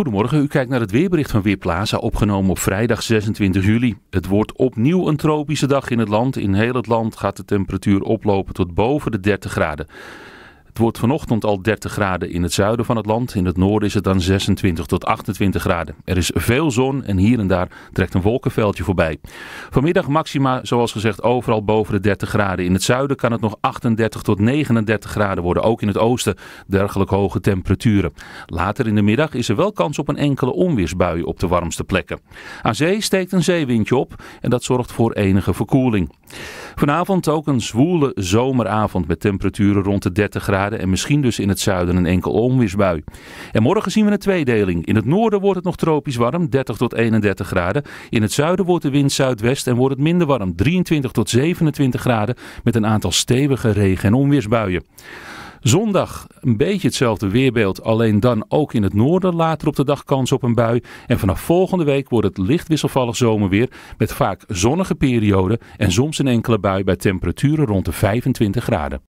Goedemorgen, u kijkt naar het weerbericht van Weerplaza, opgenomen op vrijdag 26 juli. Het wordt opnieuw een tropische dag in het land. In heel het land gaat de temperatuur oplopen tot boven de 30 graden. Het wordt vanochtend al 30 graden in het zuiden van het land. In het noorden is het dan 26 tot 28 graden. Er is veel zon en hier en daar trekt een wolkenveldje voorbij. Vanmiddag maxima, zoals gezegd, overal boven de 30 graden. In het zuiden kan het nog 38 tot 39 graden worden. Ook in het oosten dergelijk hoge temperaturen. Later in de middag is er wel kans op een enkele onweersbui op de warmste plekken. Aan zee steekt een zeewindje op en dat zorgt voor enige verkoeling. Vanavond ook een zwoele zomeravond met temperaturen rond de 30 graden en misschien dus in het zuiden een enkel onweersbui. En morgen zien we een tweedeling. In het noorden wordt het nog tropisch warm, 30 tot 31 graden. In het zuiden wordt de wind zuidwest en wordt het minder warm, 23 tot 27 graden met een aantal stevige regen- en onweersbuien. Zondag een beetje hetzelfde weerbeeld, alleen dan ook in het noorden later op de dag kans op een bui. En vanaf volgende week wordt het licht wisselvallig zomerweer met vaak zonnige perioden en soms een enkele bui bij temperaturen rond de 25 graden.